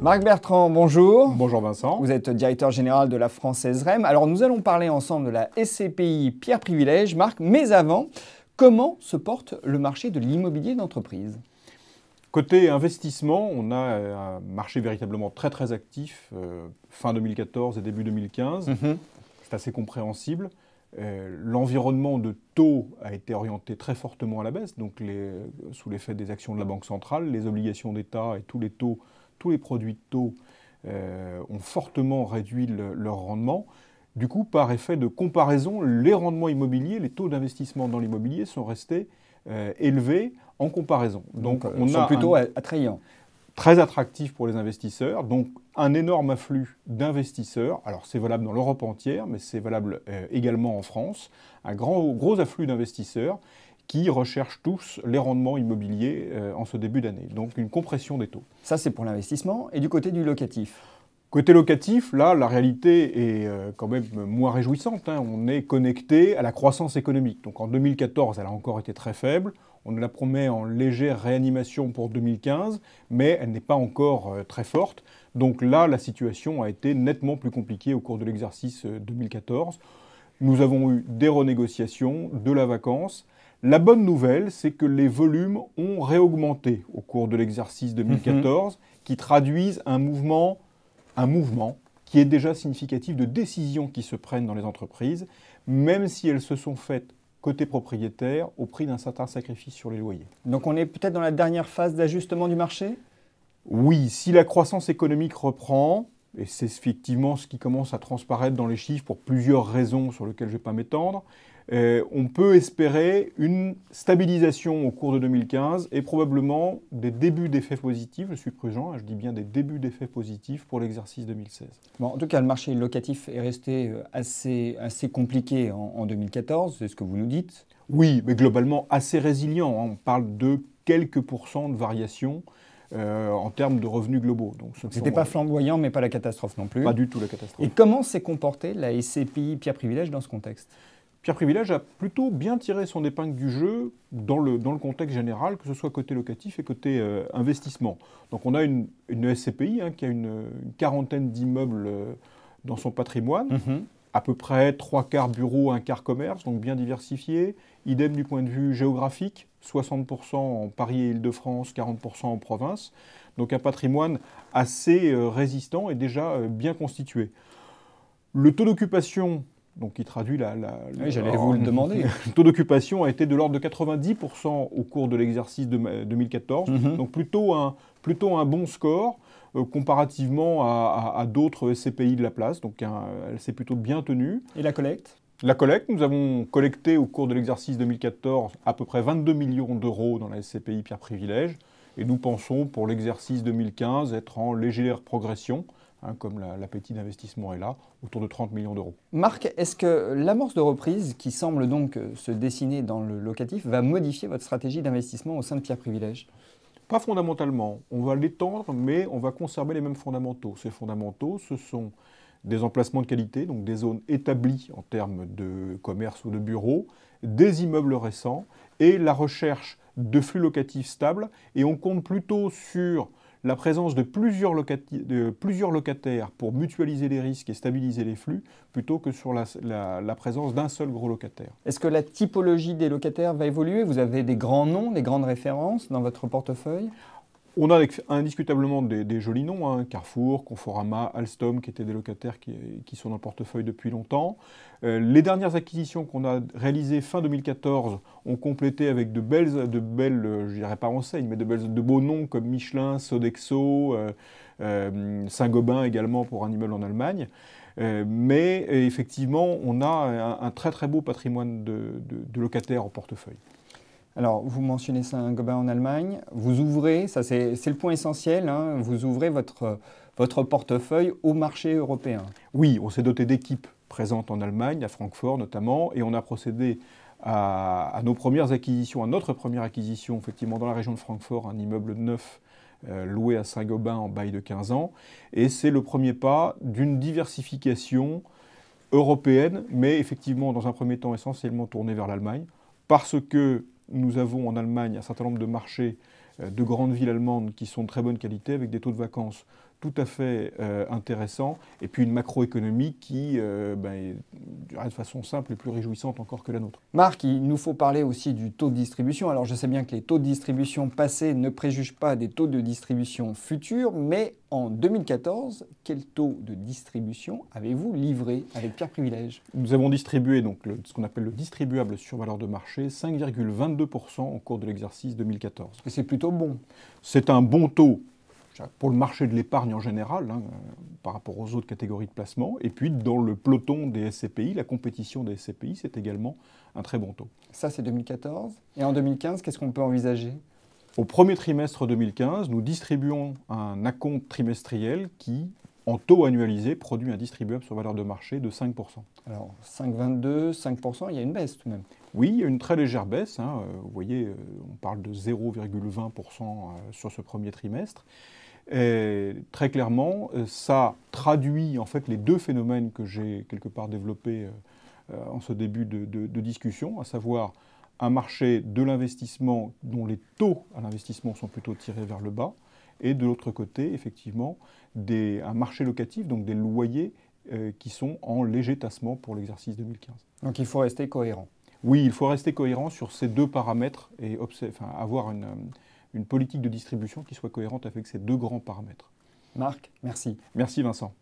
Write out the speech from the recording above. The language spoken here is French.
Marc Bertrand, bonjour. Bonjour Vincent. Vous êtes directeur général de la Française REM. Alors nous allons parler ensemble de la SCPI Pierre Privilège, Marc, mais avant, comment se porte le marché de l'immobilier d'entreprise Côté investissement, on a euh, un marché véritablement très très actif, euh, fin 2014 et début 2015. Mhm. C'est assez compréhensible. Euh, l'environnement de taux a été orienté très fortement à la baisse, donc sous l'effet des actions de la Banque centrale, les obligations d'État et tous les taux tous les produits de taux euh, ont fortement réduit leur rendement. Du coup, par effet de comparaison, les rendements immobiliers, les taux d'investissement dans l'immobilier sont restés euh, élevés en comparaison. Donc, euh, on sont plutôt attrayants. Très attractifs pour les investisseurs. Donc un énorme afflux d'investisseurs. Alors c'est valable dans l'Europe entière, mais c'est valable également en France. Un grand, gros afflux d'investisseurs qui recherchent tous les rendements immobiliers euh, en ce début d'année. Donc une compression des taux. Ça, c'est pour l'investissement. Et du côté du locatif Côté locatif, là, la réalité est euh, quand même moins réjouissante. Hein. On est connecté à la croissance économique. Donc en 2014, elle a encore été très faible. On la promet en légère réanimation pour 2015, mais elle n'est pas encore euh, très forte. Donc là, la situation a été nettement plus compliquée au cours de l'exercice 2014. Nous avons eu des renégociations, de la vacance, la bonne nouvelle, c'est que les volumes ont réaugmenté au cours de l'exercice 2014, mhm. qui traduisent un mouvement, un mouvement qui est déjà significatif de décisions qui se prennent dans les entreprises, même si elles se sont faites côté propriétaire au prix d'un certain sacrifice sur les loyers. Donc on est peut-être dans la dernière phase d'ajustement du marché Oui, si la croissance économique reprend, et c'est effectivement ce qui commence à transparaître dans les chiffres pour plusieurs raisons sur lesquelles je ne vais pas m'étendre, euh, on peut espérer une stabilisation au cours de 2015 et probablement des débuts d'effets positifs, je suis prudent, hein, je dis bien des débuts d'effets positifs pour l'exercice 2016. en tout cas, le marché locatif est resté euh, assez, assez compliqué en, 2014, c'est ce que vous nous dites Oui, mais globalement assez résilient. Hein. On parle de quelques pourcents de variation. Euh, en termes de revenus globaux. Donc, c'était pas flamboyant, mais pas la catastrophe non plus. Pas du tout la catastrophe. Et comment s'est comportée la SCPI Pierre Privilège dans ce contexte Pierre Privilège a plutôt bien tiré son épingle du jeu dans le, dans le contexte général, que ce soit côté locatif et côté euh, investissement. Donc on a une, une SCPI hein, qui a une, quarantaine d'immeubles euh, dans son patrimoine, mhm. à peu près trois quarts bureaux, un quart commerce, donc bien diversifié. Idem du point de vue géographique, 60% en Paris et Île-de-France, 40% en province. Donc un patrimoine assez euh, résistant et déjà bien constitué. Le taux d'occupation donc qui traduit la. Ah oui, j'allais vous le demander. le taux d'occupation a été de l'ordre de 90% au cours de l'exercice 2014, mhm. donc plutôt un, plutôt un bon score. Euh, comparativement à, d'autres SCPI de la place, donc elle s'est plutôt bien tenue. Et la collecte La collecte, nous avons collecté au cours de l'exercice 2014 à peu près 22 millions d'euros dans la SCPI Pierre Privilège, et nous pensons pour l'exercice 2015 être en légère progression, Hein, comme l'appétit d'investissement est là, autour de 30 millions d'euros. Marc, est-ce que l'amorce de reprise qui semble donc euh, se dessiner dans le locatif va modifier votre stratégie d'investissement au sein de Pierre Privilège Pas fondamentalement. On va l'étendre, mais on va conserver les mêmes fondamentaux. Ces fondamentaux, ce sont des emplacements de qualité, donc des zones établies en termes de commerce ou de bureaux, des immeubles récents et la recherche de flux locatifs stables. Et on compte plutôt sur la présence de plusieurs, locataires pour mutualiser les risques et stabiliser les flux, plutôt que sur la, la présence d'un seul gros locataire. Est-ce que la typologie des locataires va évoluer Vous avez des grands noms, des grandes références dans votre portefeuille on a indiscutablement des, jolis noms, hein. Carrefour, Conforama, Alstom, qui étaient des locataires qui, sont dans le portefeuille depuis longtemps. Euh, les dernières acquisitions qu'on a réalisées fin 2014 ont complété avec de belles, de belles euh, je dirais pas mais de, belles, de beaux noms comme Michelin, Sodexo, euh, Saint-Gobain également pour un immeuble en Allemagne. mais effectivement, on a un, très très beau patrimoine de, de locataires au portefeuille. Alors, vous mentionnez Saint-Gobain en Allemagne. Vous ouvrez, ça c'est le point essentiel, hein, vous ouvrez votre, votre portefeuille au marché européen. Oui, on s'est doté d'équipes présentes en Allemagne, à Francfort notamment, et on a procédé à, nos premières acquisitions, à notre première acquisition, effectivement, dans la région de Francfort, un immeuble neuf euh, loué à Saint-Gobain en bail de 15 ans. Et c'est le premier pas d'une diversification européenne, mais effectivement, dans un premier temps, essentiellement tournée vers l'Allemagne, parce que nous avons en Allemagne un certain nombre de marchés euh, de grandes villes allemandes qui sont de très bonne qualité avec des taux de vacances tout à fait euh, intéressant, et puis une macroéconomie qui, euh, ben, est, de façon simple, est plus réjouissante encore que la nôtre. Marc, il nous faut parler aussi du taux de distribution. Alors je sais bien que les taux de distribution passés ne préjugent pas des taux de distribution futurs, mais en 2014, quel taux de distribution avez-vous livré avec Pierre Privilège Nous avons distribué donc ce qu'on appelle le distribuable sur valeur de marché, 5,22% au cours de l'exercice 2014. c'est plutôt bon. C'est un bon taux pour le marché de l'épargne en général, hein, euh, par rapport aux autres catégories de placement. Et puis, dans le peloton des SCPI, la compétition des SCPI, c'est également un très bon taux. Ça, c'est 2014. Et en 2015, qu'est-ce qu'on peut envisager Au premier trimestre 2015, nous distribuons un acompte trimestriel qui, en taux annualisé, produit un distribuable sur valeur de marché de 5%. Alors, 5,22, 5%, il y a une baisse tout de même. Oui, il y a une très légère baisse. Hein. Euh, vous voyez, euh, on parle de 0,20% sur ce premier trimestre. Et très clairement, euh, ça traduit en fait les deux phénomènes que j'ai quelque part développés euh, euh, en ce début de, discussion, à savoir un marché de l'investissement dont les taux à l'investissement sont plutôt tirés vers le bas, et de l'autre côté, effectivement, un marché locatif, donc des loyers qui sont en léger tassement pour l'exercice 2015. Donc il faut rester cohérent. Oui, il faut rester cohérent sur ces deux paramètres et avoir une, une politique de distribution qui soit cohérente avec ces deux grands paramètres. Marc, merci. Merci Vincent.